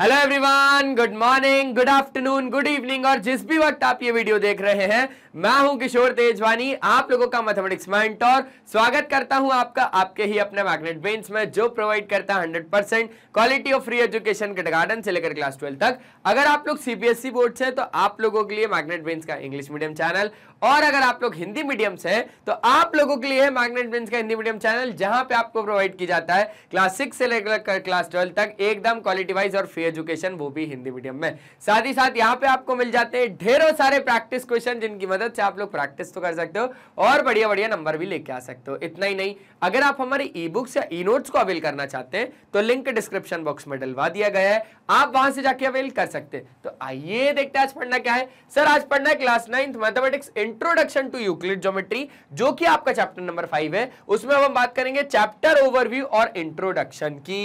hello everyone good morning good afternoon good evening और जिस भी वक्त आप ये वीडियो देख रहे हैं मैं हूं किशोर तेजवानी आप लोगों का मैथमेटिक्स और स्वागत करता हूं आपका आपके ही अपने मैग्नेट बेंस में जो प्रोवाइड करता है 100 percent quality of free education kindergarten से लेकर क्लास ट्वेल्व तक अगर आप लोग सीबीएसई बोर्ड से तो आप लोगों के लिए मैग्नेट बेन्स का इंग्लिश मीडियम चैनल और अगर आप लोग हिंदी मीडियम से हैं तो आप लोगों के लिए मैग्नेट प्रिंस का हिंदी मीडियम चैनल जहां पे आपको प्रोवाइड की जाता है क्लास सिक्स से लेकर क्लास ट्वेल्व तक एकदम क्वालिटी वाइज और फ्री एजुकेशन वो भी हिंदी मीडियम में साथ ही साथ यहाँ पे आपको मिल जाते हैं ढेरों सारे प्रैक्टिस क्वेश्चन जिनकी मदद से आप लोग प्रैक्टिस तो कर सकते हो और बढ़िया बढ़िया नंबर भी लेके आ सकते हो इतना ही नहीं अगर आप हमारे ई बुक्स या ई नोट्स को अवेल करना चाहते हैं तो लिंक डिस्क्रिप्शन बॉक्स में डलवा दिया गया है आप वहां से जाके अवेल कर सकते हैं तो आइए देखते हैं आज पढ़ना क्या है सर आज पढ़ना है class ninth mathematics and introduction to Euclid geometry जो कि आपका चैप्टर नंबर फाइव है उसमें अब हम बात करेंगे चैप्टर ओवरव्यू और इंट्रोडक्शन की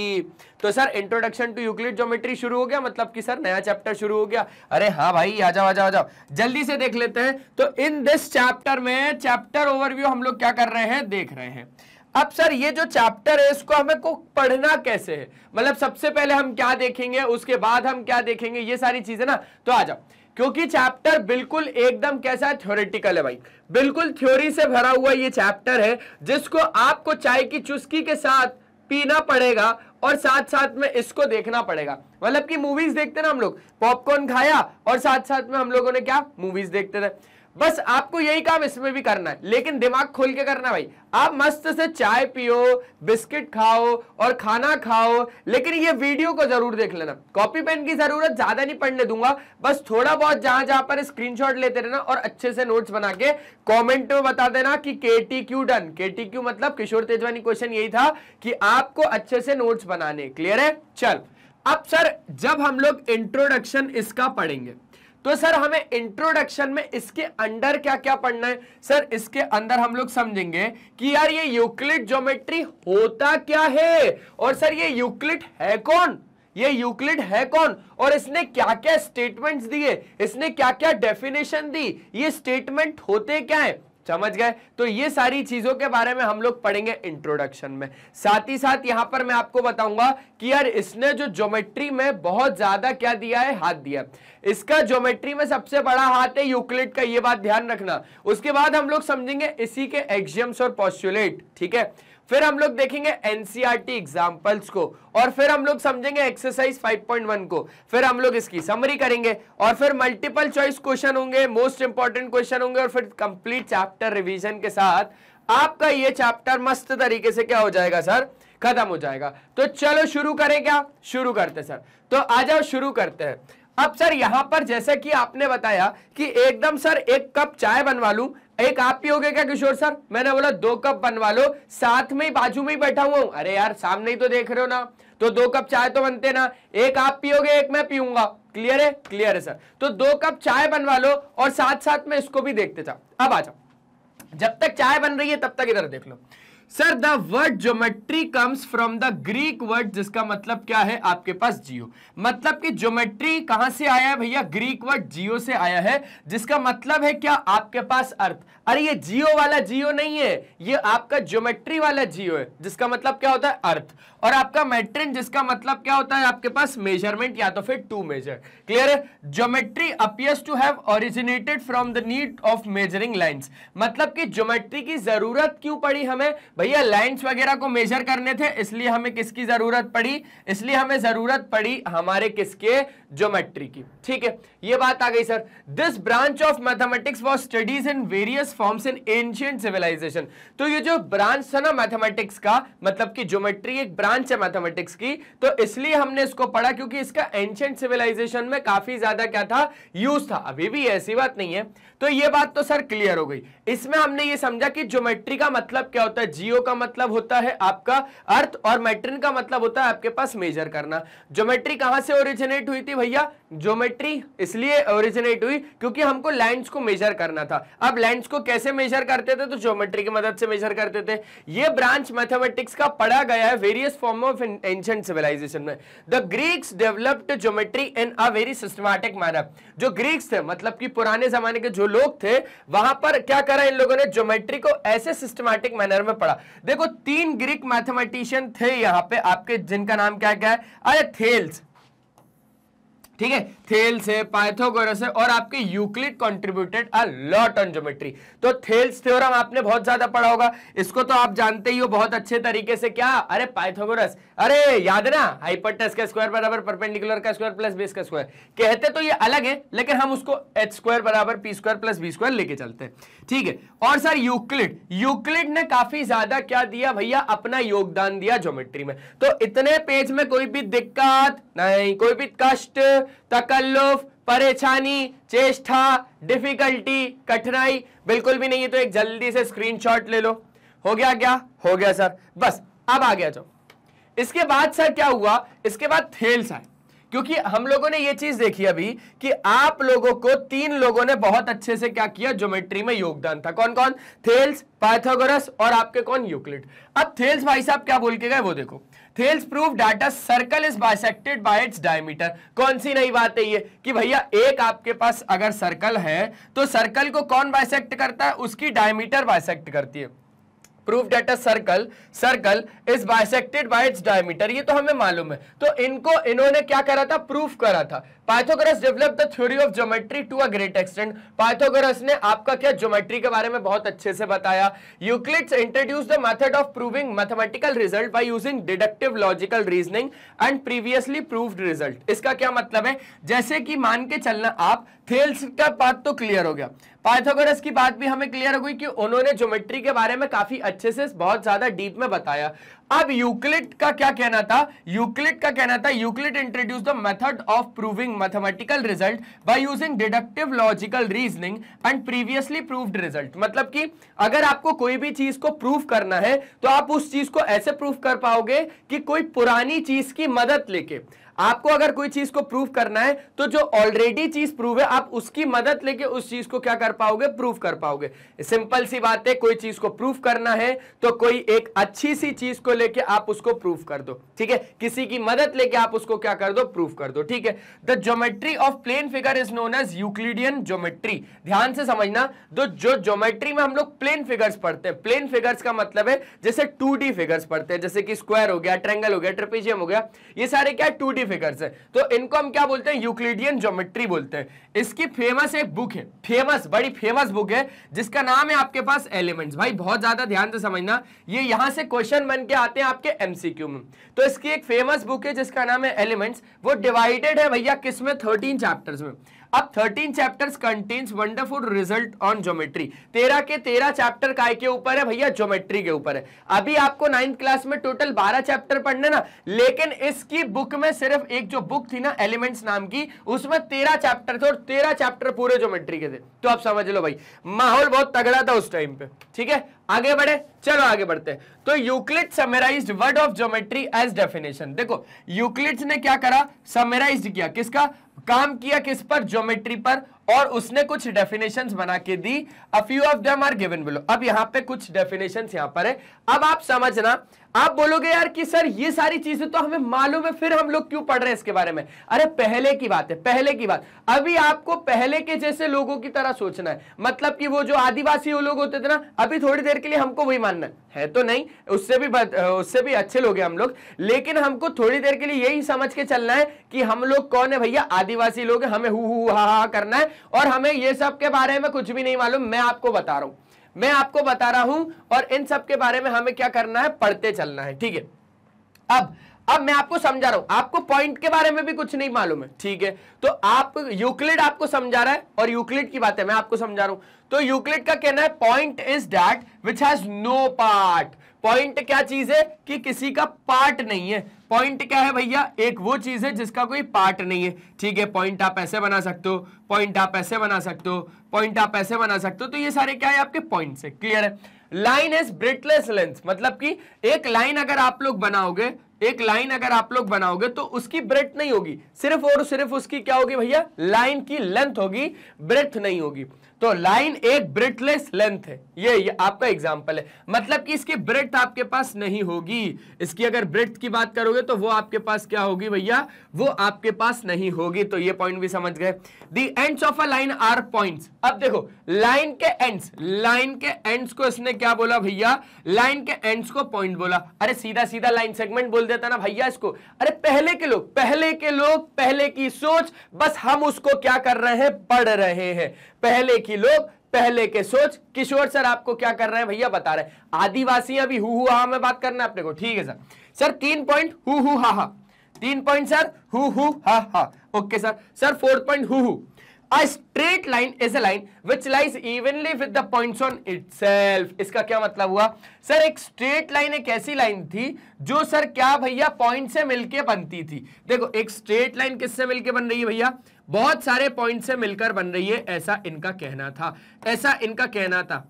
तो sir introduction to Euclid geometry शुरू हो गया मतलब कि सर नया चैप्टर शुरू हो गया अरे हाँ भाई आ जाओ आ जाओ आ जाओ जल्दी से देख लेते हैं तो इन दिस चैप्टर में चैप्टर ओवरव्यू हम लोग क्या कर रहे हैं देख रहे हैं अब सर ये जो चैप्टर है इसको हमें को पढ़ना कैसे है मतलब सबसे पहले हम क्या देखेंगे उसके बाद हम क्या देखेंगे ये सारी चीजें ना तो आ जाओ क्योंकि चैप्टर बिल्कुल एकदम कैसा है थ्योरेटिकल है भाई बिल्कुल थ्योरी से भरा हुआ ये चैप्टर है जिसको आपको चाय की चुस्की के साथ पीना पड़ेगा और साथ साथ में इसको देखना पड़ेगा मतलब कि मूवीज देखते ना हम लोग पॉपकॉर्न खाया और साथ साथ में हम लोगों ने क्या मूवीज देखते थे बस आपको यही काम इसमें भी करना है लेकिन दिमाग खोल के करना भाई आप मस्त से चाय पियो बिस्किट खाओ और खाना खाओ लेकिन ये वीडियो को जरूर देख लेना कॉपी पेन की जरूरत ज्यादा नहीं पढ़ने दूंगा बस थोड़ा बहुत जहां जहां पर स्क्रीनशॉट लेते रहना और अच्छे से नोट्स बना के कॉमेंट में बता देना कि K T Q done K T Q मतलब किशोर तेजवानी क्वेश्चन यही था कि आपको अच्छे से नोट्स बनाने क्लियर है चल अब सर जब हम लोग इंट्रोडक्शन इसका पढ़ेंगे तो सर हमें इंट्रोडक्शन में इसके अंडर क्या क्या पढ़ना है सर इसके अंदर हम लोग समझेंगे कि यार ये यूक्लिड ज्योमेट्री होता क्या है और सर ये यूक्लिड है कौन ये यूक्लिड है कौन और इसने क्या क्या स्टेटमेंट्स दिए इसने क्या क्या डेफिनेशन दी ये स्टेटमेंट होते क्या है समझ गए तो ये सारी चीजों के बारे में हम लोग पढ़ेंगे इंट्रोडक्शन में साथ ही साथ यहां पर मैं आपको बताऊंगा कि यार इसने जो ज्योमेट्री में बहुत ज्यादा क्या दिया है हाथ दिया है इसका ज्योमेट्री में सबसे बड़ा हाथ है यूक्लिड का ये बात ध्यान रखना उसके बाद हम लोग समझेंगे इसी के एग्जियम्स और पॉस्टुलेट ठीक है फिर हम लोग देखेंगे एनसीईआरटी एग्जाम्पल्स e को और फिर हम लोग समझेंगे एक्सरसाइज 5.1 को फिर हम लोग इसकी समरी करेंगे और फिर मल्टीपल चॉइस क्वेश्चन होंगे मोस्ट इंपॉर्टेंट क्वेश्चन होंगे और फिर कंप्लीट चैप्टर रिवीजन के साथ आपका ये चैप्टर मस्त तरीके से क्या हो जाएगा सर खत्म हो जाएगा तो चलो शुरू करें क्या शुरू करते सर तो आ जाओ शुरू करते हैं अब सर यहां पर जैसे कि आपने बताया कि एकदम सर एक कप चाय बनवा लूं एक आप पियोगे क्या किशोर सर मैंने बोला दो कप बनवा लो साथ में ही बाजू में ही बैठा हुआ हूं अरे यार सामने ही तो देख रहे हो ना तो दो कप चाय तो बनते ना एक आप पियोगे एक मैं पीऊंगा क्लियर है क्लियर है सर तो दो कप चाय बनवा लो और साथ साथ में इसको भी देखते जाओ अब आ जाओ जब तक चाय बन रही है तब तक इधर देख लो sir the word geometry comes from the Greek word जिसका मतलब क्या है आपके पास जियो मतलब कि ज्योमेट्री कहां से आया है भैया ग्रीक वर्ड जियो से आया है जिसका मतलब है क्या आपके पास अर्थ अरे ये जियो वाला जियो नहीं है ये आपका ज्योमेट्री वाला जियो है जिसका मतलब क्या होता है अर्थ और आपका मेट्रिन जिसका मतलब क्या होता है आपके पास मेजरमेंट या तो फिर टू मेजर क्लियर है geometry appears to have originated from the need of measuring lines मतलब कि ज्योमेट्री की जरूरत क्यों पड़ी हमें भैया लाइंस वगैरह को मेजर करने थे इसलिए हमें किसकी जरूरत पड़ी इसलिए हमें जरूरत पड़ी हमारे किसके ज्योमेट्री की ठीक है ये बात आ गई sir this branch of mathematics was studies in various forms in ancient civilization तो ये जो ब्रांच था ना मैथमेटिक्स का मतलब कि ज्योमेट्री एक ब्रांच ब्रांच है मैथमेटिक्स की तो इसलिए हमने इसको पढ़ा क्योंकि इसका एंशियंट सिविलाइजेशन में काफी ज्यादा क्या था यूज था अभी भी ऐसी बात नहीं है तो ये बात तो सर क्लियर हो गई इसमें हमने ये समझा कि ज्योमेट्री का मतलब क्या होता है जियो का मतलब होता है आपका अर्थ और मैट्रिन का मतलब होता है आपके पास मेजर करना ज्योमेट्री कहां से ओरिजिनेट हुई थी भैया ज्योमेट्री इसलिए ओरिजिनेट हुई क्योंकि हमको लाइंस को मेजर करना था अब लाइंस को कैसे मेजर करते थे तो ज्योमेट्री की मदद से मेजर करते थे ये ब्रांच मैथमेटिक्स का पढ़ा गया है various form of ancient civilization में the Greeks developed geometry in a very systematic manner जो ग्रीक्स थे मतलब कि पुराने जमाने के जो लोग थे वहां पर क्या करा इन लोगों ने ज्योमेट्री को ऐसे सिस्टमैटिक मैनर में पढ़ा देखो तीन ग्रीक मैथमेटिशियन थे यहां पे आपके जिनका नाम क्या क्या है अरे थेल्स ठीक है थेल से पाइथोगोरस से और आपके Euclid contributed a lot on geometry तो थेल्स थ्योरम आपने बहुत ज्यादा पढ़ा होगा इसको तो आप जानते ही हो बहुत अच्छे तरीके से क्या अरे पाइथोगोरस अरे याद ना हाइपरटेस का स्क्वायर बराबर परपेंडिकुलर का स्क्वायर प्लस बेस का स्क्वायर कहते तो ये अलग है लेकिन हम उसको एच स्क्वायर बराबर P square plus B square लेके चलते हैं ठीक है और सर यूक्लिड यूक्लिड ने काफी ज्यादा क्या दिया भैया अपना योगदान दिया ज्योमेट्री में तो इतने पेज में कोई भी दिक्कत नहीं कोई भी कष्ट तकल्लुफ परेशानी चेष्टा डिफिकल्टी कठिनाई बिल्कुल भी नहीं है तो एक जल्दी से स्क्रीनशॉट ले लो हो गया क्या हो गया सर बस अब आ गया जो इसके बाद सर क्या हुआ इसके बाद थेल्स आए क्योंकि हम लोगों ने ये चीज देखी अभी कि आप लोगों को तीन लोगों ने बहुत अच्छे से क्या किया ज्योमेट्री में योगदान था कौन कौन थेल्स पाइथागोरस और आपके कौन यूक्लिड अब थेल्स भाई साहब क्या बोल के गए वो देखो Thales proof that a circle is bisected by its diameter कौन सी नई बात है ये कि भैया एक आपके पास अगर सर्कल है तो सर्कल को कौन बाइसेक्ट करता है उसकी डायमीटर बाइसेक्ट करती है prove that a circle circle is bisected by its diameter ये तो हमें मालूम है तो इनको इन्होंने क्या करा था प्रूफ करा था Pythagoras develop the theory of geometry to a great extent Pythagoras ने आपका क्या ज्योमेट्री के बारे में बहुत अच्छे से बताया Euclid's introduce the method of proving mathematical result by using deductive logical reasoning and previously proved result इसका क्या मतलब है जैसे कि मान के चलना आप थेल्स का बात तो क्लियर हो गया पाइथागोरस की बात भी हमें क्लियर हो गई कि उन्होंने ज्योमेट्री के बारे में काफी अच्छे से बहुत ज्यादा डीप में बताया अब यूक्लिड का क्या कहना था यूक्लिड का कहना था Euclid introduce the method of proving mathematical result by using deductive logical reasoning and previously proved result मतलब कि अगर आपको कोई भी चीज को प्रूव करना है तो आप उस चीज को ऐसे प्रूव कर पाओगे कि कोई पुरानी चीज की मदद लेके आपको अगर कोई चीज को प्रूफ करना है तो जो ऑलरेडी चीज प्रूव है आप उसकी मदद लेके उस चीज को क्या कर पाओगे प्रूफ कर पाओगे सिंपल सी बात है कोई चीज को प्रूफ करना है तो कोई एक अच्छी सी चीज को लेके आप उसको प्रूफ कर दो ठीक है किसी की मदद लेके आप उसको क्या कर दो प्रूफ कर दो ठीक है the geometry of plane figure is known as Euclidean geometry ध्यान से समझना तो जो ज्योमेट्री में हम लोग प्लेन फिगर्स पढ़ते हैं प्लेन फिगर्स का मतलब है जैसे टू फिगर्स पढ़ते हैं जैसे कि स्क्वायर हो गया ट्रेंगल हो गया ट्रिपीजियम हो गया ये सारे क्या टू ज्योमेट्री फिगर्स है तो इनको हम क्या बोलते हैं यूक्लिडियन ज्योमेट्री बोलते हैं इसकी फेमस एक बुक है फेमस बड़ी फेमस बुक है जिसका नाम है आपके पास एलिमेंट्स भाई बहुत ज्यादा ध्यान से समझना ये यहां से क्वेश्चन बन के आते हैं आपके एमसीक्यू में तो इसकी एक फेमस बुक है जिसका नाम है एलिमेंट्स वो डिवाइडेड है भैया किसमें थर्टीन चैप्टर्स में अब 13 chapters contains wonderful result on geometry 13 के 13 चैप्टर काय के ऊपर है भैया ज्योमेट्री के ऊपर है अभी आपको नाइन्थ क्लास में टोटल 12 चैप्टर पढ़ने ना लेकिन इसकी बुक में सिर्फ एक जो बुक थी ना एलिमेंट्स नाम की उसमें तेरह चैप्टर थे और तेरह चैप्टर पूरे ज्योमेट्री के थे तो आप समझ लो भाई माहौल बहुत तगड़ा था उस टाइम पे ठीक है आगे बढ़े चलो आगे बढ़ते हैं तो Euclid summarised word of geometry as definition देखो यूक्लिड्स ने क्या करा समराइज्ड किया किसका काम किया किस पर ज्योमेट्री पर और उसने कुछ डेफिनेशंस बना के दी a few of them are given below अब यहां पे कुछ डेफिनेशंस यहां पर है अब आप समझना आप बोलोगे यार कि सर ये सारी चीजें तो हमें मालूम है फिर हम लोग क्यों पढ़ रहे हैं इसके बारे में अरे पहले की बात है पहले की बात अभी आपको पहले के जैसे लोगों की तरह सोचना है मतलब कि वो जो आदिवासी वो लोग होते थे ना अभी थोड़ी देर के लिए हमको वही मानना है, है तो नहीं उससे भी बद, उससे भी अच्छे लोग हैं हम लोग लेकिन हमको थोड़ी देर के लिए यही समझ के चलना है कि हम लोग कौन है भैया आदिवासी लोग हमें हु हा हा करना है और हमें ये सब के बारे में कुछ भी नहीं मालूम मैं आपको बता रहा हूं मैं आपको बता रहा हूं और इन सब के बारे में हमें क्या करना है पढ़ते चलना है ठीक है अब अब मैं आपको समझा रहा हूं आपको पॉइंट के बारे में भी कुछ नहीं मालूम है ठीक है तो आप यूक्लिड आपको समझा रहा है और यूक्लिड की बात है मैं आपको समझा रहा हूं तो यूक्लिड का कहना है point is that which has no part point क्या चीज है कि किसी का पार्ट नहीं है पॉइंट क्या है भैया एक वो चीज है जिसका कोई पार्ट नहीं है ठीक है पॉइंट आप ऐसे बना सकते हो पॉइंट आप ऐसे बना सकते हो पॉइंट आप ऐसे बना सकते हो तो ये सारे क्या है आपके पॉइंट है क्लियर है लाइन इज ब्रिटलेस लेंथ मतलब कि एक लाइन अगर आप लोग बनाओगे एक लाइन अगर आप लोग बनाओगे तो उसकी ब्रेथ नहीं होगी सिर्फ और सिर्फ उसकी क्या होगी भैया लाइन की लेंथ होगी ब्रेथ नहीं होगी तो लाइन एक ब्रिटलेस लेंथ है ये, ये आपका एग्जाम्पल है मतलब कि इसकी ब्रिथ आपके पास नहीं होगी इसकी अगर ब्रिथ की बात करोगे तो वो आपके पास क्या होगी भैया वो आपके पास नहीं होगी तो ये पॉइंट भी समझ गए the ends of a line are points अब देखो लाइन के एंड्स लाइन के एंड्स को इसने क्या बोला भैया लाइन के एंड्स को पॉइंट बोला अरे सीधा सीधा लाइन सेगमेंट बोल देता ना भैया इसको अरे पहले के लोग पहले के लोग पहले की सोच बस हम उसको क्या कर रहे हैं पढ़ रहे हैं पहले की लोग पहले के सोच किशोर सर आपको क्या कर रहे हैं भैया बता रहे आदिवासी अभी हु हा में बात करना है अपने को ठीक है सर सर तीन पॉइंट हु हा हा तीन पॉइंट सर हु हु हा हा okay sir sir fourth point हु हु a straight line is a line which lies evenly with the points on itself इसका क्या मतलब हुआ सर एक स्ट्रेट लाइन एक ऐसी लाइन थी जो सर क्या भैया पॉइंट से मिलकर बनती थी देखो एक स्ट्रेट लाइन किससे मिलकर बन रही है भैया बहुत सारे पॉइंट से मिलकर बन रही है ऐसा इनका कहना था ऐसा इनका कहना था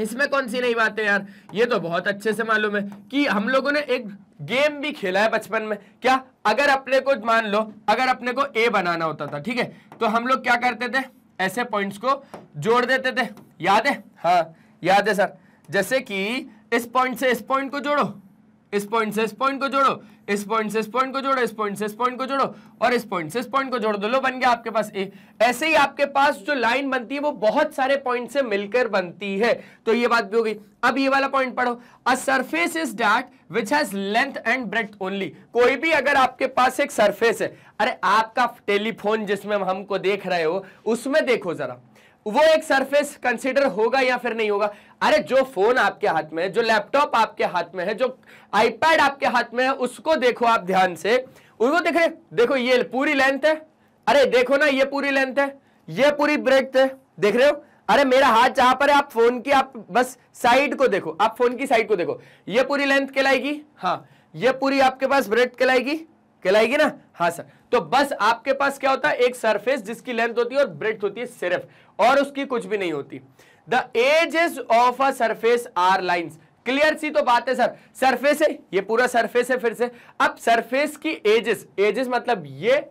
इसमें कौन सी नई बात है यार ये तो बहुत अच्छे से मालूम है कि हम लोगों ने एक गेम भी खेला है बचपन में क्या अगर अपने को मान लो अगर अपने को ए बनाना होता था ठीक है तो हम लोग क्या करते थे ऐसे पॉइंट्स को जोड़ देते थे याद है हाँ याद है सर जैसे कि इस पॉइंट से इस पॉइंट को जोड़ो इस पॉइंट से इस पॉइंट को जोड़ो इस पॉइंट से इस पॉइंट को जोड़ो इस पॉइंट से इस पॉइंट को जोड़ो और इस पॉइंट से इस पॉइंट को जोड़ दो लो बन गया आपके पास ए ऐसे ही आपके पास जो लाइन बनती है वो बहुत सारे पॉइंट से मिलकर बनती है तो ये बात भी हो गई अब ये वाला पॉइंट पढ़ो a surface is that which has length and breadth only कोई भी अगर आपके पास एक सरफेस है अरे आपका टेलीफोन जिसमें हमको देख रहे हो उसमें देखो जरा वो एक सरफेस कंसिडर होगा या फिर नहीं होगा अरे जो फोन आपके हाथ में है जो लैपटॉप आपके हाथ में है जो आईपैड आपके हाथ में है उसको देखो आप ध्यान से उसको देख रहे देखो ये पूरी लेंथ है अरे देखो ना ये पूरी लेंथ है ये पूरी ब्रेथ है देख रहे हो अरे मेरा हाथ जहां पर है आप फोन की आप बस साइड को देखो आप फोन की साइड को देखो ये पूरी लेंथ कहलाएगी हाँ ये पूरी आपके पास ब्रेथ कहलाएगी कहलाएगी ना हाँ सर तो बस आपके पास क्या होता है एक सरफेस जिसकी लेंथ होती है और ब्रेथ होती है सिर्फ और उसकी कुछ भी नहीं होती the edges of a surface are lines clear सी तो बात है सर सरफेस है ये पूरा सरफेस है फिर से अब सरफेस की एजेस एजेस मतलब ये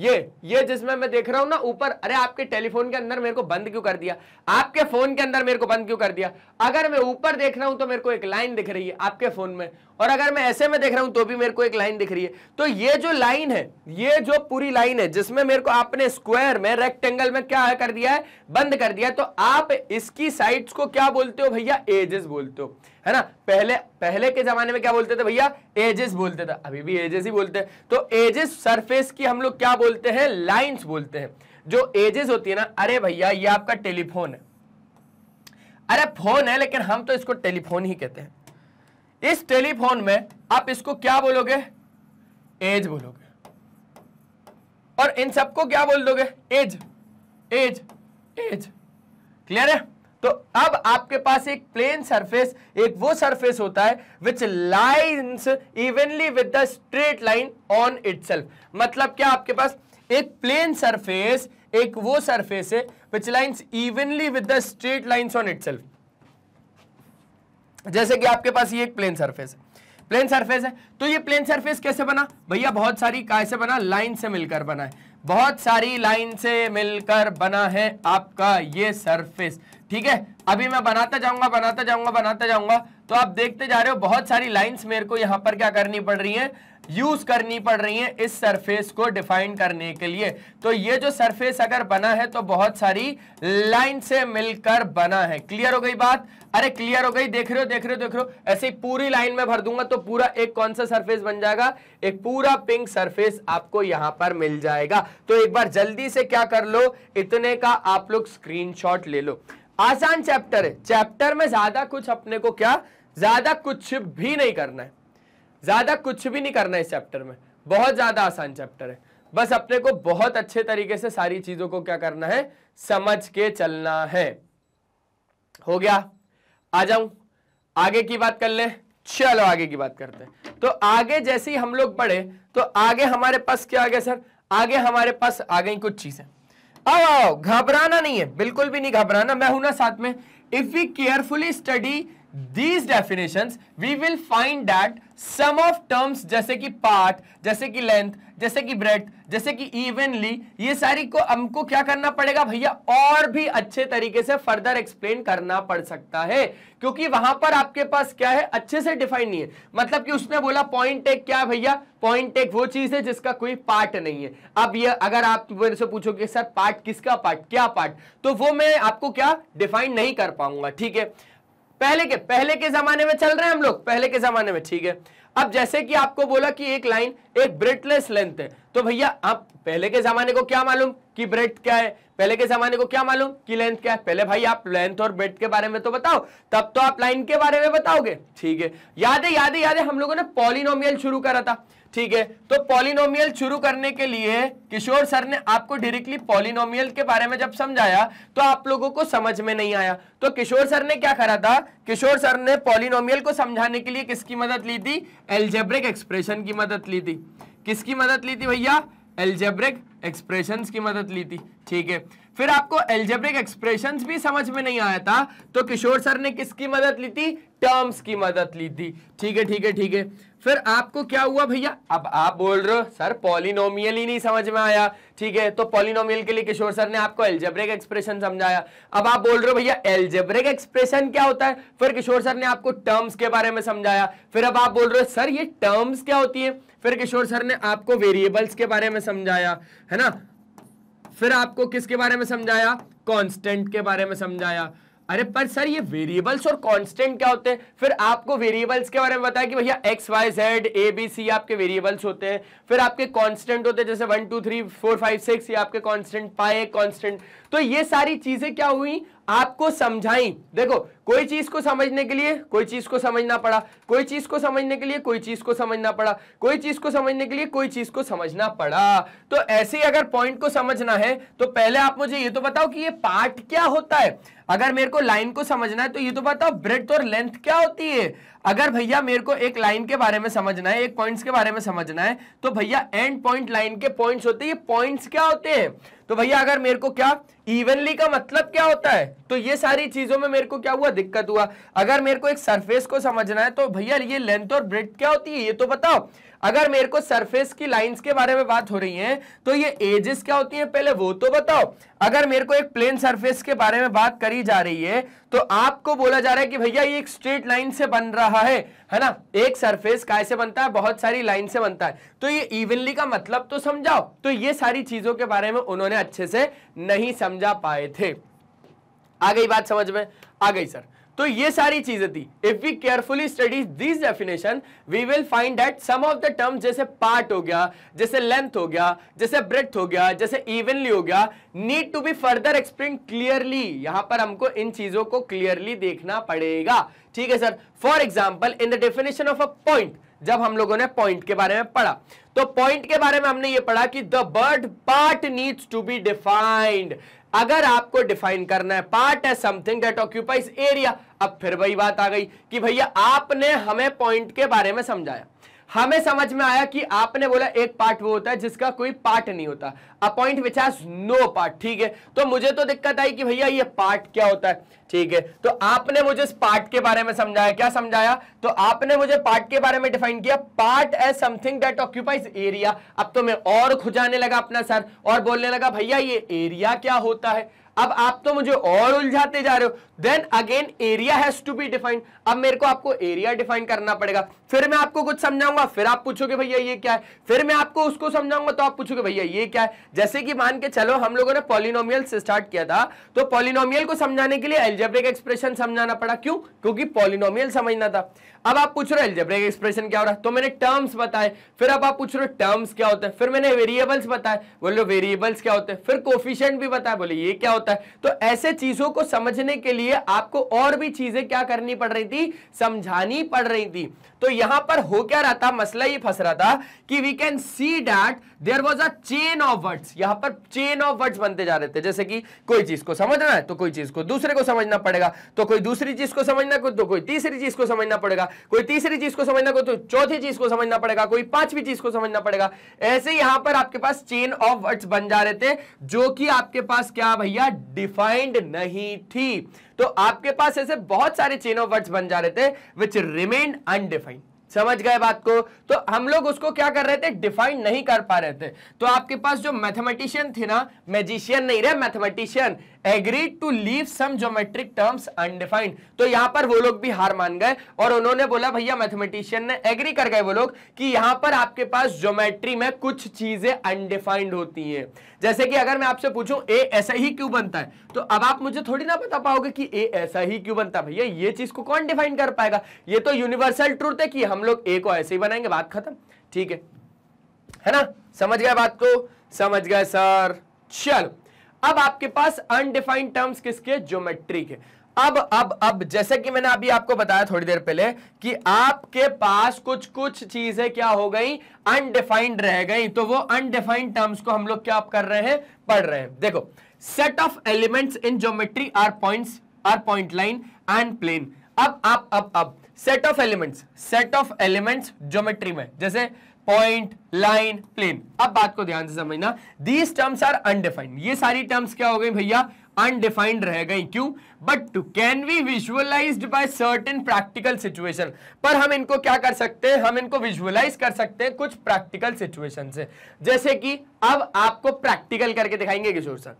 ये ये जिसमें मैं देख रहा हूं ना ऊपर अरे आपके टेलीफोन के अंदर मेरे को बंद क्यों कर दिया आपके फोन के अंदर मेरे को बंद क्यों कर दिया अगर मैं ऊपर देख रहा हूं तो मेरे को एक लाइन दिख रही है आपके फोन में और अगर मैं ऐसे में देख रहा हूं तो भी मेरे को एक लाइन दिख रही है तो ये जो लाइन है ये जो पूरी लाइन है जिसमें मेरे को आपने स्क्वायर में रेक्टेंगल में क्या कर दिया है बंद कर दिया है तो आप इसकी साइड्स को क्या बोलते हो भैया एजेस बोलते हो है ना पहले पहले के जमाने में क्या बोलते थे भैया एजेस बोलते थे अभी भी एजेस ही बोलते हैं तो एजेस सरफेस की हम लोग क्या बोलते हैं लाइन्स बोलते हैं जो एजेस होती है ना अरे भैया ये आपका टेलीफोन है अरे फोन है लेकिन हम तो इसको टेलीफोन ही कहते हैं इस टेलीफोन में आप इसको क्या बोलोगे एज बोलोगे और इन सबको क्या बोल दोगे एज एज एज क्लियर है तो अब आपके पास एक प्लेन सरफेस एक वो सरफेस होता है which lines evenly with the straight line on it मतलब क्या आपके पास एक प्लेन सरफेस एक वो सरफेस है which lines evenly with the straight lines on it जैसे कि आपके पास ये एक प्लेन सरफेस है प्लेन सरफेस है तो ये प्लेन सरफेस कैसे बना भैया बहुत सारी कैसे बना लाइन से मिलकर बना है बहुत सारी लाइन से मिलकर बना है आपका ये सरफेस ठीक है अभी मैं बनाता जाऊंगा बनाता जाऊंगा बनाता जाऊंगा तो आप देखते जा रहे हो बहुत सारी लाइंस मेरे को यहां पर क्या करनी पड़ रही है यूज करनी पड़ रही है इस सरफेस को डिफाइन करने के लिए तो ये जो सरफेस अगर बना है तो बहुत सारी लाइन से मिलकर बना है क्लियर हो गई बात अरे क्लियर हो गई देख रहे हो देख रहे हो देख रहे हो ऐसे ही पूरी लाइन में भर दूंगा तो पूरा एक कौन सा सरफेस बन जाएगा एक पूरा पिंक सरफेस आपको यहां पर मिल जाएगा तो एक बार जल्दी से क्या कर लो इतने का आप लोग स्क्रीनशॉट ले लो आसान चैप्टर है चैप्टर में ज्यादा कुछ अपने को क्या ज्यादा कुछ भी नहीं करना है ज़्यादा कुछ भी नहीं करना इस चैप्टर में बहुत ज़्यादा आसान चैप्टर है बस अपने को बहुत अच्छे तरीके से सारी चीज़ों को क्या करना है समझ के चलना है हो गया आ जाऊं आगे की बात कर ले चलो आगे की बात करते हैं तो आगे जैसे ही हम लोग पढ़े तो आगे हमारे पास क्या आ गया सर आगे हमारे पास आ गई कुछ चीजें आओ आओ घबराना नहीं है बिल्कुल भी नहीं घबराना मैं हूं ना साथ में if we carefully study these definition we will find that some of terms जैसे कि पार्ट जैसे कि लेंथ जैसे कि ब्रेथ जैसे कि इवनली ये सारी को हमको क्या करना पड़ेगा भैया और भी अच्छे तरीके से फर्दर एक्सप्लेन करना पड़ सकता है क्योंकि वहां पर आपके पास क्या है अच्छे से डिफाइन नहीं है मतलब कि उसने बोला पॉइंट एक क्या है भैया पॉइंट एक वो चीज है जिसका कोई पार्ट नहीं है अब ये अगर आप मेरे से पूछोगे सर पार्ट किसका पार्ट क्या पार्ट तो वो मैं आपको क्या डिफाइन नहीं कर पाऊंगा ठीक है पहले के पहले के जमाने में चल रहे हैं हम लोग पहले के जमाने में ठीक है अब जैसे कि आपको बोला कि एक लाइन एक ब्रेटलेस लेंथ है तो भैया आप पहले के जमाने को क्या मालूम कि ब्रेथ क्या है पहले के जमाने को क्या मालूम कि लेंथ क्या है पहले भाई आप लेंथ और ब्रेथ के बारे में तो बताओ तब तो आप लाइन के बारे में बताओगे ठीक है याद है याद है याद है हम लोगों ने पॉलिनोमियल शुरू करा था ठीक है तो पॉलिनोमियल शुरू करने के लिए किशोर सर ने आपको डायरेक्टली पॉलिनोमियल के बारे में जब समझाया तो आप लोगों को समझ में नहीं आया तो किशोर सर ने क्या करा था किशोर सर ने पॉलिनोमियल को समझाने के लिए किसकी मदद ली थी एल्जेब्रिक एक्सप्रेशन की मदद ली थी किसकी मदद ली थी भैया एल्जेब्रिक एक्सप्रेशन की मदद ली थी ठीक है फिर आपको एल्जेब्रिक एक्सप्रेशन भी समझ में नहीं आया था तो किशोर सर ने किसकी मदद ली थी टर्म्स की मदद ली थी ठीक है ठीक है ठीक है फिर आपको क्या हुआ भैया अब आप बोल रहे हो सर पॉलिनोमियल ही नहीं समझ में आया ठीक है तो पॉलिनोमियल के लिए किशोर सर ने आपको एल्जेब्रिक एक्सप्रेशन समझाया अब आप बोल रहे हो भैया एल्जेब्रिक एक्सप्रेशन क्या होता है फिर किशोर सर ने आपको टर्म्स के बारे में समझाया फिर अब आप बोल रहे हो सर ये टर्म्स क्या होती है फिर किशोर सर ने आपको वेरिएबल्स के बारे में समझाया है ना फिर आपको किसके बारे में समझाया कॉन्स्टेंट के बारे में समझाया अरे पर सर ये वेरिएबल्स और कांस्टेंट क्या होते हैं फिर आपको वेरिएबल्स के बारे में बताया कि भैया X Y Z A B C आपके वेरिएबल्स होते हैं फिर आपके कांस्टेंट होते हैं जैसे one two three four five six ये आपके कांस्टेंट पाए कांस्टेंट तो ये सारी चीजें क्या हुई आपको समझाई देखो कोई चीज को समझने के लिए कोई चीज को समझना पड़ा कोई चीज को समझने के लिए कोई चीज को समझना पड़ा कोई चीज को समझने के लिए कोई चीज को समझना पड़ा तो ऐसे ही अगर पॉइंट को समझना है तो पहले आप मुझे ये तो बताओ कि ये पार्ट क्या होता है अगर मेरे को लाइन को समझना है तो ये तो बताओ ब्रेथ और लेंथ क्या होती है अगर भैया मेरे को एक लाइन के बारे में समझना है एक पॉइंट्स के बारे में समझना है तो भैया एंड पॉइंट लाइन के पॉइंट्स होते हैं ये पॉइंट्स क्या होते हैं तो भैया अगर मेरे को क्या इवनली का मतलब क्या होता है तो ये सारी चीजों में मेरे को क्या हुआ दिक्कत हुआ अगर मेरे को एक सरफेस को समझना है तो भैया ये लेंथ और ब्रेड क्या होती है ये तो बताओ अगर मेरे को सरफेस की लाइंस के बारे में बात हो रही है तो ये एजेस क्या होती हैं पहले वो तो बताओ अगर मेरे को एक प्लेन सरफेस के बारे में बात करी जा रही है तो आपको बोला जा रहा है कि भैया ये एक स्ट्रेट लाइन से बन रहा है है ना एक सरफेस कैसे बनता है बहुत सारी लाइन से बनता है तो ये इवनली का मतलब तो समझाओ तो ये सारी चीजों के बारे में उन्होंने अच्छे से नहीं समझा पाए थे आ गई बात समझ में आ गई सर तो ये सारी चीजें थी if we carefully study this definition we will find that some of the term जैसे पार्ट हो गया जैसे लेंथ हो गया जैसे ब्रेथ हो गया जैसे इवनली हो गया need to be further explain clearly यहां पर हमको इन चीजों को क्लियरली देखना पड़ेगा ठीक है sir for example in the definition of a point जब हम लोगों ने पॉइंट के बारे में पढ़ा तो पॉइंट के बारे में हमने ये पढ़ा कि the word part needs to be defined अगर आपको डिफाइन करना है पार्ट है समथिंग डेट ऑक्यूपाइज एरिया अब फिर वही बात आ गई कि भैया आपने हमें पॉइंट के बारे में समझाया हमें समझ में आया कि आपने बोला एक पार्ट वो होता है जिसका कोई पार्ट नहीं होता a point which has no part ठीक है तो मुझे तो दिक्कत आई कि भैया ये पार्ट क्या होता है ठीक है तो आपने मुझे इस पार्ट के बारे में समझाया क्या समझाया तो आपने मुझे पार्ट के बारे में डिफाइन किया part as something that occupies area अब तो मैं और खुजाने लगा अपना सर और बोलने लगा भैया ये एरिया क्या होता है अब आप तो मुझे और उलझाते जा रहे हो then again area has to be defined अब मेरे को आपको एरिया डिफाइन करना पड़ेगा फिर मैं आपको कुछ समझाऊंगा फिर आप पूछोगे भैया ये क्या है फिर मैं आपको उसको समझाऊंगा तो आप पूछोगे भैया ये क्या है जैसे कि मान के चलो हम लोगों ने पॉलिनोमियल से स्टार्ट किया था तो पॉलिनोमियल को समझाने के लिए एल्जेब्रिक एक्सप्रेशन समझाना पड़ा क्यों क्योंकि पॉलिनोमियल समझना था अब आप पूछ रहे हो एल्जेब्रिक एक्सप्रेशन क्या हो रहा है तो मैंने टर्म्स बताए फिर अब आप पूछ रहे हो टर्म्स क्या होते हैं फिर मैंने वेरिएबल्स बताए बोलो वेरिएबल्स क्या होते हैं फिर कोफिशियंट भी बताया बोले ये क्या होता है तो ऐसे चीजों को समझने के लिए आपको और भी चीजें क्या करनी पड़ रही थी समझानी पड़ रही थी तो यहां पर हो क्या रहा था मसला ये फंस रहा था कि we can see that there was a chain of words यहां पर चेन ऑफ वर्ड्स बनते जा रहे थे जैसे कि कोई चीज को समझना है तो कोई चीज को दूसरे को समझना पड़ेगा तो कोई दूसरी चीज को समझना तो कोई तीसरी चीज को समझना पड़ेगा कोई तीसरी चीज को समझना को तो चौथी चीज को समझना पड़ेगा कोई पांचवी चीज को समझना पड़ेगा ऐसे यहां पर आपके पास चेन ऑफ वर्ड्स बन जा रहे थे जो कि आपके पास क्या भैया डिफाइंड नहीं थी तो आपके पास ऐसे बहुत सारे चेन ऑफ वर्ड्स बन जा रहे थे विच रिमेन अनडिफाइंड समझ गए बात को तो हम लोग उसको क्या कर रहे थे डिफाइन नहीं कर पा रहे थे तो आपके पास जो मैथमेटिशियन थे ना मैजिशियन नहीं रहे mathematician agreed to leave some geometric terms undefined तो यहां पर वो लोग भी हार मान गए और उन्होंने बोला भैया मैथमेटिशियन ने एग्री कर गए वो लोग कि यहां पर आपके पास ज्योमेट्री में कुछ चीजें अनडिफाइंड होती हैं जैसे कि अगर मैं आपसे पूछूं ए ऐसा ही क्यों बनता है तो अब आप मुझे थोड़ी ना बता पाओगे कि ए ऐसा ही क्यों बनता है भैया ये चीज को कौन डिफाइन कर पाएगा ये तो यूनिवर्सल ट्रूथ है कि हम लोग ए को ऐसे ही बनाएंगे बात खत्म ठीक है है ना समझ गया बात को समझ गए सर चलो अब आपके पास अनडिफाइंड टर्म्स किसके ज्योमेट्री के अब अब अब जैसे कि मैंने अभी आपको बताया थोड़ी देर पहले कि आपके पास कुछ कुछ चीजें क्या हो गई अनडिफाइंड रह गई तो वो अनडिफाइंड टर्म्स को हम लोग क्या कर रहे हैं पढ़ रहे हैं देखो set of elements in geometry are points are point line and plane अब आप अब अब set of elements set of elements geometry में जैसे पॉइंट लाइन प्लेन अब बात को ध्यान से समझना दीज टर्म्स आर अनडिफाइंड ये सारी टर्म्स क्या हो गई भैया अनडिफाइंड रह गई क्यों but to can we visualise by certain practical situation पर हम इनको क्या कर सकते हैं हम इनको विजुअलाइज कर सकते हैं कुछ प्रैक्टिकल सिचुएशन से जैसे कि अब आपको प्रैक्टिकल करके दिखाएंगे किशोर सर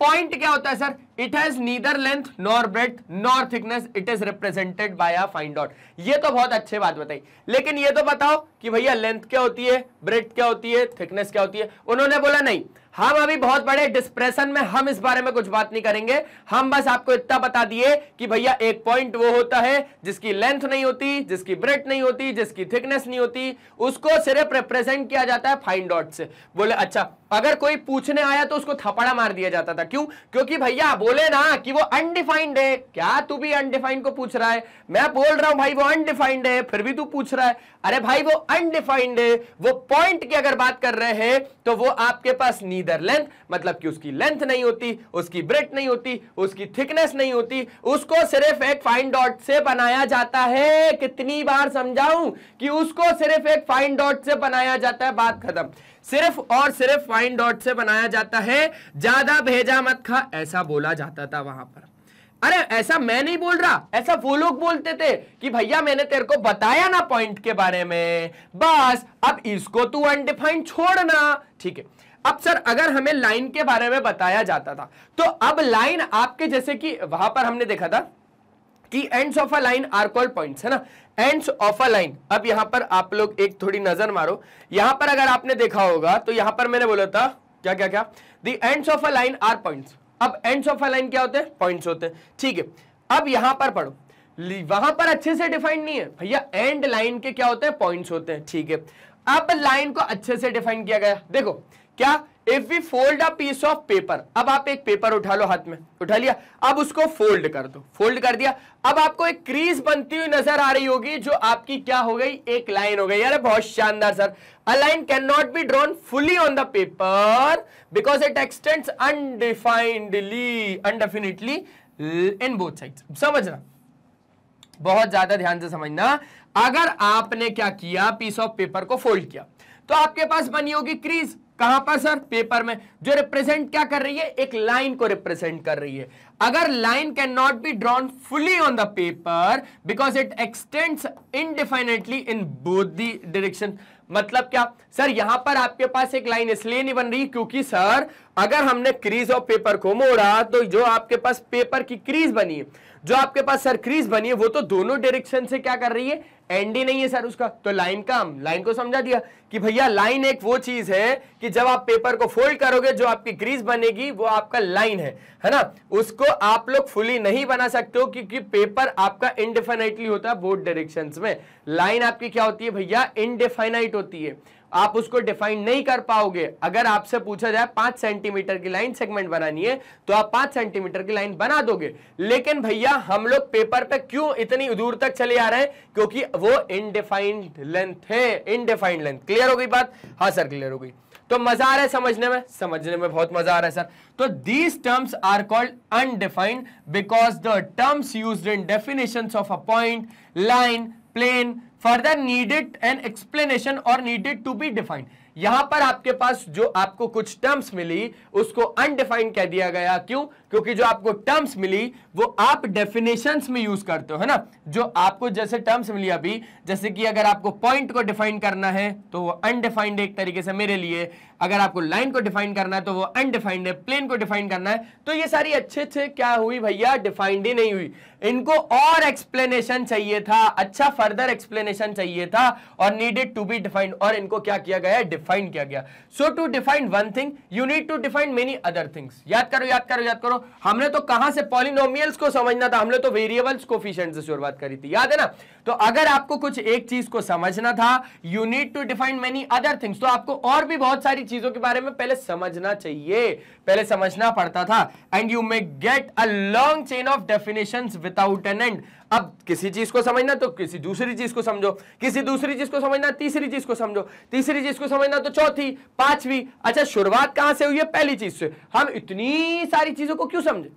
पॉइंट क्या होता है sir it has neither length nor breadth nor thickness it is represented by a fine dot ये तो बहुत अच्छे बात बताई लेकिन ये तो बताओ कि भैया लेंथ क्या होती है ब्रेथ क्या होती है थिकनेस क्या होती है उन्होंने बोला नहीं हम अभी बहुत बड़े डिस्प्रेशन में हम इस बारे में कुछ बात नहीं करेंगे हम बस आपको इतना बता दिए कि भैया एक पॉइंट वो होता है जिसकी लेंथ नहीं होती जिसकी ब्रेथ नहीं होती जिसकी थिकनेस नहीं होती उसको सिर्फ रिप्रेजेंट किया जाता है फाइन डॉट से बोले अच्छा अगर कोई पूछने आया तो उसको थपड़ा मार दिया जाता था क्यों क्योंकि भैया बोले ना कि वो अनडिफाइंड है क्या तू भी अनडिफाइंड को पूछ रहा है मैं बोल रहा हूं भाई वो अनडिफाइंड है फिर भी तू पूछ रहा है अरे भाई वो अनडिफाइंड है वो पॉइंट की अगर बात कर रहे हैं तो वो आपके पास नीदर लेंथ मतलब कि उसकी लेंथ नहीं होती उसकी ब्रेथ नहीं होती उसकी थिकनेस नहीं होती उसको सिर्फ एक फाइन डॉट से बनाया जाता है कितनी बार समझाऊं कि उसको सिर्फ एक फाइन डॉट से बनाया जाता है बात खत्म सिर्फ और सिर्फ वाइन डॉट से बनाया जाता है ज्यादा भेजा मत खा ऐसा बोला जाता था वहां पर अरे ऐसा मैं नहीं बोल रहा ऐसा वो लोग बोलते थे कि भैया मैंने तेरे को बताया ना पॉइंट के बारे में बस अब इसको तू अनडिफाइंड छोड़ना ठीक है अब सर अगर हमें लाइन के बारे में बताया जाता था तो अब लाइन आपके जैसे कि वहां पर हमने देखा था कि ends of a line are called points है ना एंड्स ऑफ अ लाइन अब यहां पर आप लोग एक थोड़ी नजर मारो यहां पर अगर आपने देखा होगा तो यहां पर मैंने बोला था क्या क्या क्या the ends of a line are points अब एंड्स ऑफ अ लाइन क्या होते हैं पॉइंट्स होते हैं ठीक है अब यहां पर पढ़ो वहां पर अच्छे से डिफाइन नहीं है भैया एंड लाइन के क्या होते हैं पॉइंट्स होते हैं ठीक है अब लाइन को अच्छे से डिफाइन किया गया देखो क्या if we fold a piece of paper अब आप एक पेपर उठा लो हाथ में उठा लिया अब उसको फोल्ड कर दो फोल्ड कर दिया अब आपको एक क्रीज बनती हुई नजर आ रही होगी जो आपकी क्या हो गई एक लाइन हो गई यार बहुत शानदार sir a line can not be drawn fully on the paper because it extends undefinedly undefinitely in both side समझना बहुत ज्यादा ध्यान से समझना अगर आपने क्या किया पीस ऑफ पेपर को फोल्ड किया तो आपके पास बनी होगी क्रीज कहां पर सर पेपर में जो रिप्रेजेंट क्या कर रही है एक लाइन को रिप्रेजेंट कर रही है अगर line can not be drawn fully on the paper because it extends indefinitely in both the direction मतलब क्या सर यहां पर आपके पास एक लाइन इसलिए नहीं बन रही क्योंकि सर अगर हमने क्रीज ऑफ पेपर को मोड़ा तो जो आपके पास पेपर की क्रीज बनी है जो आपके पास सर क्रीज बनी है वो तो दोनों डायरेक्शन से क्या कर रही है एंड ही नहीं है सर उसका तो लाइन का हम लाइन को समझा दिया कि भैया लाइन एक वो चीज है कि जब आप पेपर को फोल्ड करोगे जो आपकी क्रीज बनेगी वो आपका लाइन है है ना उसको आप लोग फुली नहीं बना सकते हो क्योंकि पेपर आपका इनडिफाइनाइटली होता है बोर्ड डायरेक्शन में लाइन आपकी क्या होती है भैया इनडिफाइनाइट होती है आप उसको डिफाइन नहीं कर पाओगे अगर आपसे पूछा जाए पांच सेंटीमीटर की लाइन सेगमेंट बनानी है तो आप पांच सेंटीमीटर की लाइन बना दोगे लेकिन भैया हम लोग पेपर पे क्यों इतनी दूर तक चले आ रहे हैं क्योंकि वो इनडिफाइंड लेंथ है इनडिफाइंड लेंथ क्लियर हो गई बात हाँ सर क्लियर हो गई तो मजा आ रहा है समझने में समझने में बहुत मजा आ रहा है सर तो these terms are called undefined because the terms use in definition of a point line plane further needed an explanation और नीडेड टू बी डिफाइंड यहां पर आपके पास जो आपको कुछ टर्म्स मिली उसको अनडिफाइंड कह दिया गया क्यों क्योंकि जो आपको टर्म्स मिली वो आप डेफिनेशन में यूज करते हो है ना जो आपको जैसे टर्म्स मिली अभी जैसे कि अगर आपको पॉइंट को डिफाइन करना है तो वो अनडिफाइंड एक तरीके से मेरे लिए अगर आपको लाइन को डिफाइन करना है तो वो अनडिफाइंड है प्लेन को डिफाइन करना है तो ये सारी अच्छे अच्छे क्या हुई भैया डिफाइंड ही नहीं हुई इनको और एक्सप्लेनेशन चाहिए था अच्छा फर्दर एक्सप्लेनेशन चाहिए था और नीडेड टू बी डिफाइंड और इनको क्या किया गया डिफाइन किया गया so to define one thing you need to define many other things याद करो याद करो याद करो दोस्तों हमने तो कहां से पॉलिनोमियल्स को समझना था हमने तो वेरिएबल्स कोफिशिएंट से शुरुआत करी थी याद है ना तो अगर आपको कुछ एक चीज को समझना था you need to define many other things तो आपको और भी बहुत सारी चीजों के बारे में पहले समझना चाहिए पहले समझना पड़ता था and you may get a long chain of definition without an end अब किसी चीज को समझना तो किसी दूसरी चीज को समझो किसी दूसरी चीज को समझना तीसरी चीज को समझो तीसरी चीज को समझना तो चौथी पांचवी अच्छा शुरुआत कहां से हुई है पहली चीज से हम इतनी सारी चीजों को क्यों समझे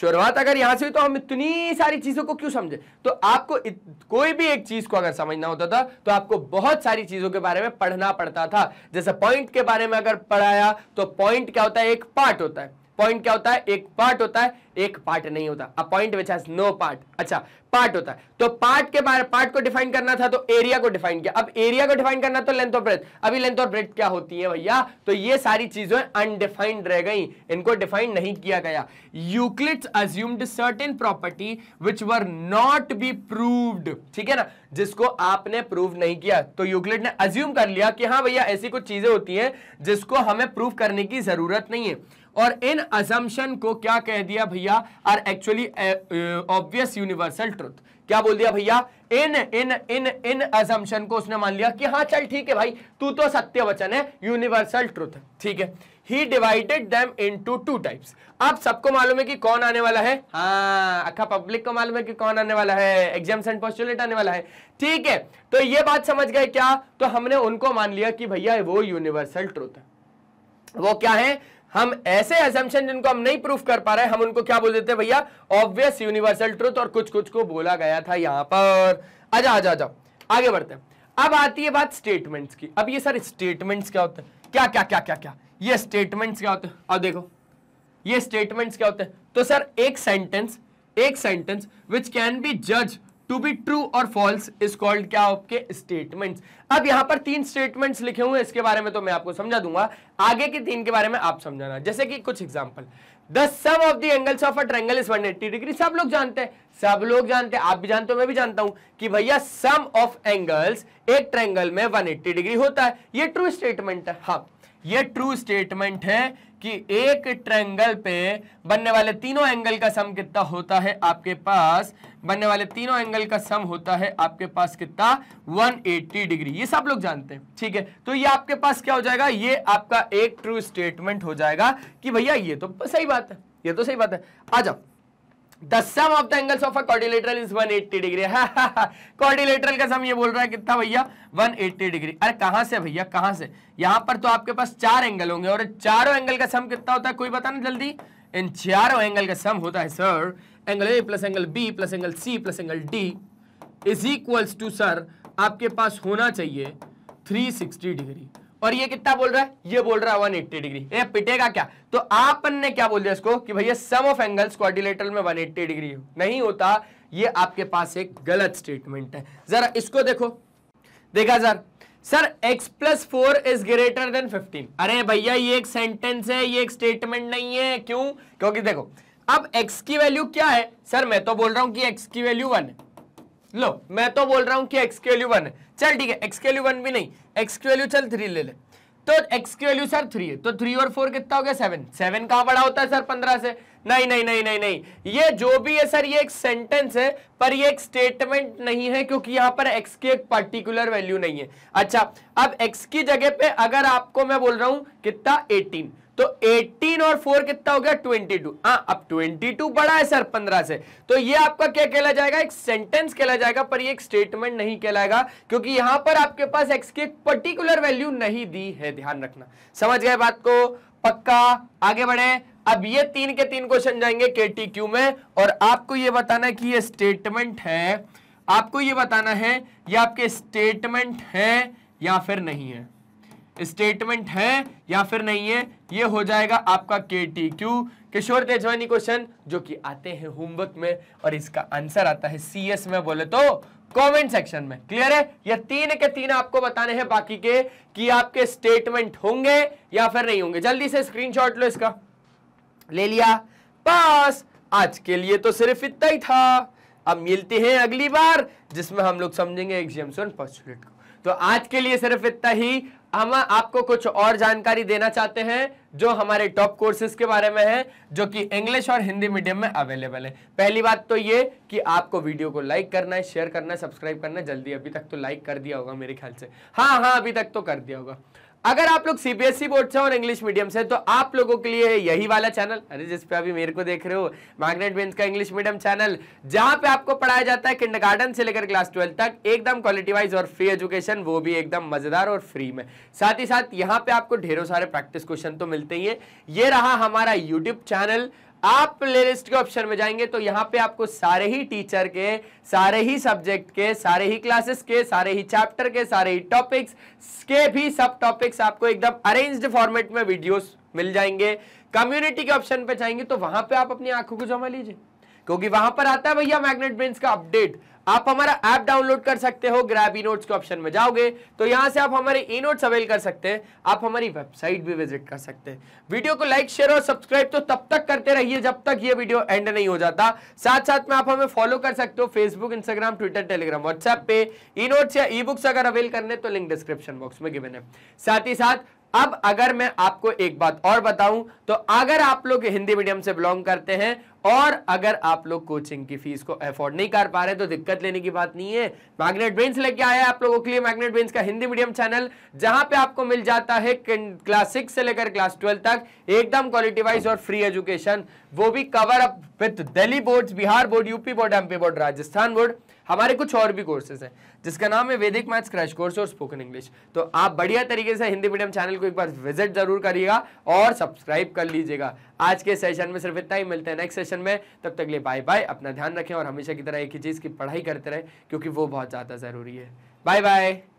शुरुआत अगर यहां से हुई तो हम इतनी सारी चीजों को क्यों समझे तो आपको इत, कोई भी एक चीज को अगर समझना होता था तो आपको बहुत सारी चीजों के बारे में पढ़ना पड़ता था जैसे पॉइंट के बारे में अगर पढ़ाया तो पॉइंट क्या होता है एक पार्ट होता है पॉइंट क्या होता है एक पार्ट होता है एक पार्ट नहीं होता a point which has no part अच्छा पार्ट होता है तो पार्ट के बारे पार्ट को डिफाइन करना था तो एरिया को डिफाइन किया अब एरिया को डिफाइन करना तो लेंथ ऑफ ब्रेथ अभी लेंथ ऑफ ब्रेथ क्या होती है भैया तो ये सारी चीजें अनडिफाइंड रह गई इनको डिफाइन नहीं किया गया Euclid's assumed certain property which were not be proved ठीक है ना जिसको आपने प्रूव नहीं किया तो यूक्लिड ने अज्यूम कर लिया कि हां भैया ऐसी कुछ चीजें होती हैं जिसको हमें प्रूव करने की जरूरत नहीं है और इन अजम्पन को क्या कह दिया भैया are actually obvious universal truth क्या बोल दिया भैया इन इन इन इन अजम्पन को उसने मान लिया कि हाँ चल ठीक है भाई तू तो सत्य वचन है यूनिवर्सल ट्रुथ ठीक है he divided them into two types अब सबको मालूम है कि कौन आने वाला है हाँ अखा पब्लिक को मालूम है कि कौन आने वाला है एग्जाम सेंट पॉस्टुलेट आने वाला है ठीक है तो ये बात समझ गए क्या तो हमने उनको मान लिया कि भैया वो यूनिवर्सल ट्रुथ है वो क्या है हम ऐसे असम्पशन जिनको हम नहीं प्रूफ कर पा रहे हम उनको क्या बोल देते हैं भैया ऑब्वियस यूनिवर्सल ट्रूथ और कुछ कुछ को बोला गया था यहां पर आजा आजा आजा आगे बढ़ते हैं अब आती है बात स्टेटमेंट्स की अब ये सर स्टेटमेंट्स क्या होते हैं क्या क्या क्या क्या क्या ये स्टेटमेंट्स क्या होते हैं अब देखो ये स्टेटमेंट्स क्या होते हैं तो सर एक सेंटेंस एक सेंटेंस विच कैन बी जज टू बी ट्रू और फॉल्स इज कॉल्ड क्या आपके स्टेटमेंट अब यहां पर तीन स्टेटमेंट्स लिखे हुए इसके बारे में तो मैं आपको समझा दूंगा आगे के तीन के बारे में आप समझाना जैसे कि कुछ example the sum of the angles of a triangle is one eighty degree सब लोग जानते हैं सब लोग जानते हैं आप भी जानते हो मैं भी जानता हूं कि भैया सम ऑफ एंगल्स एक ट्रेंगल में वन एट्टी डिग्री होता है ये ट्रू स्टेटमेंट है हाँ ये ट्रू स्टेटमेंट है कि एक ट्रैंगल पे बनने वाले तीनों एंगल का सम कितना होता है आपके पास बनने वाले तीनों एंगल का सम होता है आपके पास कितना 180 डिग्री ये सब लोग जानते हैं ठीक है तो ये आपके पास क्या हो जाएगा ये आपका एक ट्रू स्टेटमेंट हो जाएगा कि भैया ये तो सही बात है ये तो सही बात है आ जाओ the sum of the angles of a quadrilateral is 180 degree quadrilateral का सम ये बोल रहा है कितना भैया 180 डिग्री अरे कहाँ से भैया कहाँ से यहाँ पर तो आपके पास चार एंगल होंगे और चारों एंगल का सम कितना होता है कोई बता ना जल्दी इन चारों एंगल का सम होता है sir angle A plus angle B plus angle C plus angle D is equals to sir आपके पास होना चाहिए 360 डिग्री और ये कितना बोल रहा है ये बोल रहा है 180 डिग्री ये पिटेगा क्या तो आपने क्या बोल दिया इसको कि भैया सम ऑफ एंगल्स क्वारिलेटरल में 180 डिग्री नहीं होता ये आपके पास एक गलत स्टेटमेंट है जरा इसको देखो देखा sir sir x plus four is greater than 15 अरे भैया ये एक सेंटेंस है ये एक स्टेटमेंट नहीं है क्यों क्योंकि देखो अब x की वैल्यू क्या है सर मैं तो बोल रहा हूं कि x की वैल्यू वन है लो मैं तो बोल रहा हूं कि x की वैल्यू वन है चल ठीक है x की वैल्यू वन भी नहीं एक्स की वैल्यू चल थ्री ले ले तो एक्स की वैल्यू सर थ्री है तो थ्री और फोर कितना हो गया सेवन सेवन कहां बड़ा होता है सर पंद्रह से नहीं नहीं नहीं नहीं नहीं ये जो भी है सर ये एक सेंटेंस है पर ये एक स्टेटमेंट नहीं है क्योंकि यहां पर एक्स की एक पर्टिकुलर वैल्यू नहीं है अच्छा अब एक्स की जगह पे अगर आपको मैं बोल रहा हूं कितना एटीन तो 18 और 4 कितना हो गया 22 टू हाँ अब 22 बड़ा है सर 15 से तो ये आपका क्या कहला जाएगा एक सेंटेंस कहला जाएगा पर ये एक स्टेटमेंट नहीं कहलाएगा क्योंकि यहां पर आपके पास एक्स की पर्टिकुलर वैल्यू नहीं दी है ध्यान रखना समझ गए बात को पक्का आगे बढ़े अब ये तीन के तीन क्वेश्चन जाएंगे के में और आपको ये बताना कि ये स्टेटमेंट है आपको ये बताना है ये आपके स्टेटमेंट है या फिर नहीं है स्टेटमेंट है या फिर नहीं है ये हो जाएगा आपका K T Q Kishor Tejwani question जो कि आते हैं होमवर्क में और इसका आंसर आता है सी एस में बोले तो कमेंट सेक्शन में क्लियर है ये तीन के तीन आपको बताने हैं बाकी के कि आपके स्टेटमेंट होंगे या फिर नहीं होंगे जल्दी से स्क्रीनशॉट लो इसका ले लिया पास आज के लिए तो सिर्फ इतना ही था अब मिलते हैं अगली बार जिसमें हम लोग समझेंगे एग्जाम पॉस्टुलेट को तो आज के लिए सिर्फ इतना ही हम आपको कुछ और जानकारी देना चाहते हैं जो हमारे टॉप कोर्सेज के बारे में है जो कि इंग्लिश और हिंदी मीडियम में अवेलेबल है पहली बात तो ये कि आपको वीडियो को लाइक करना है शेयर करना है सब्सक्राइब करना है जल्दी अभी तक तो लाइक कर दिया होगा मेरे ख्याल से हाँ हाँ अभी तक तो कर दिया होगा अगर आप लोग सीबीएसई e बोर्ड से और इंग्लिश मीडियम से तो आप लोगों के लिए यही वाला चैनल अरे जिस पे अभी मेरे को देख रहे हो मैग्नेट बेंच का इंग्लिश मीडियम चैनल जहां पे आपको पढ़ाया जाता है गार्डन से लेकर क्लास ट्वेल्व तक एकदम क्वालिटी वाइज और फ्री एजुकेशन वो भी एकदम मजेदार और फ्री में साथ ही साथ यहाँ पे आपको ढेरों सारे प्रैक्टिस क्वेश्चन तो मिलते ही है ये रहा हमारा यूट्यूब चैनल आप प्लेलिस्ट के ऑप्शन में जाएंगे तो यहाँ पे आपको सारे ही टीचर के सारे ही सब्जेक्ट के सारे ही क्लासेस के सारे ही चैप्टर के सारे ही टॉपिक्स के भी सब टॉपिक्स आपको एकदम अरेंज्ड फॉर्मेट में वीडियोस मिल जाएंगे कम्युनिटी के ऑप्शन पे जाएंगे तो वहां पे आप अपनी आंखों को जमा लीजिए क्योंकि वहां पर आता है भैया मैग्नेट ब्रेन का अपडेट आप हमारा ऐप डाउनलोड कर सकते हो ग्रैब ई नोट्स के ऑप्शन में जाओगे तो यहाँ से आप हमारे ई नोट्स अवेल कर सकते हैं आप हमारी वेबसाइट भी विजिट कर सकते हैं वीडियो को लाइक शेयर और सब्सक्राइब तो तब तक करते रहिए जब तक ये वीडियो एंड नहीं हो जाता साथ साथ में आप हमें फॉलो कर सकते हो Facebook Instagram Twitter Telegram WhatsApp पे ई नोट्स या ई बुक्स अगर अवेल करने तो लिंक डिस्क्रिप्शन बॉक्स में गिवन है साथ ही साथ अब अगर मैं आपको एक बात और बताऊं तो अगर आप लोग हिंदी मीडियम से बिलोंग करते हैं और अगर आप लोग कोचिंग की फीस को अफोर्ड नहीं कर पा रहे तो दिक्कत लेने की बात नहीं है मैग्नेट ब्रेन्स लेके आया आप लोगों के लिए मैग्नेट ब्रेन्स का हिंदी मीडियम चैनल जहां पे आपको मिल जाता है क्लास सिक्स से लेकर क्लास ट्वेल्व तक एकदम क्वालिटी वाइज और फ्री एजुकेशन वो भी cover up with Delhi board Bihar board UP board MP board Rajasthan board हमारे कुछ और भी कोर्सेज हैं जिसका नाम है वैदिक मैथ्स क्रैश कोर्स और स्पोकन इंग्लिश तो आप बढ़िया तरीके से हिंदी मीडियम चैनल को एक बार विजिट जरूर करिएगा और सब्सक्राइब कर लीजिएगा आज के सेशन में सिर्फ इतना ही मिलते हैं नेक्स्ट सेशन में तब तक लिए बाय बाय अपना ध्यान रखें और हमेशा की तरह एक ही चीज़ की पढ़ाई करते रहें क्योंकि वो बहुत ज़्यादा ज़रूरी है बाय बाय